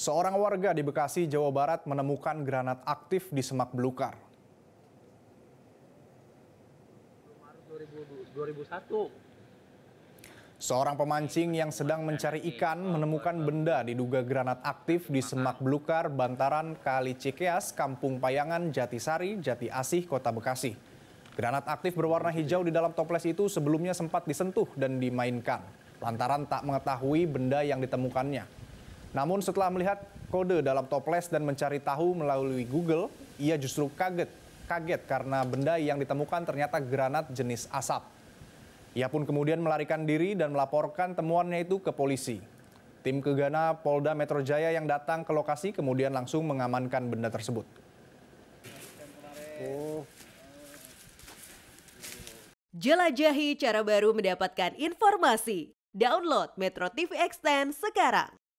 Seorang warga di Bekasi, Jawa Barat menemukan granat aktif di semak belukar. Seorang pemancing yang sedang mencari ikan menemukan benda diduga granat aktif di semak belukar bantaran Kali Cikeas, Kampung Payangan, Jatisari, Jati Asih, Kota Bekasi. Granat aktif berwarna hijau di dalam toples itu sebelumnya sempat disentuh dan dimainkan lantaran tak mengetahui benda yang ditemukannya. Namun setelah melihat kode dalam toples dan mencari tahu melalui Google, ia justru kaget, kaget karena benda yang ditemukan ternyata granat jenis asap. Ia pun kemudian melarikan diri dan melaporkan temuannya itu ke polisi. Tim Kegana Polda Metro Jaya yang datang ke lokasi kemudian langsung mengamankan benda tersebut. Oh. Jelajahi cara baru mendapatkan informasi. Download Metro TV Extend sekarang.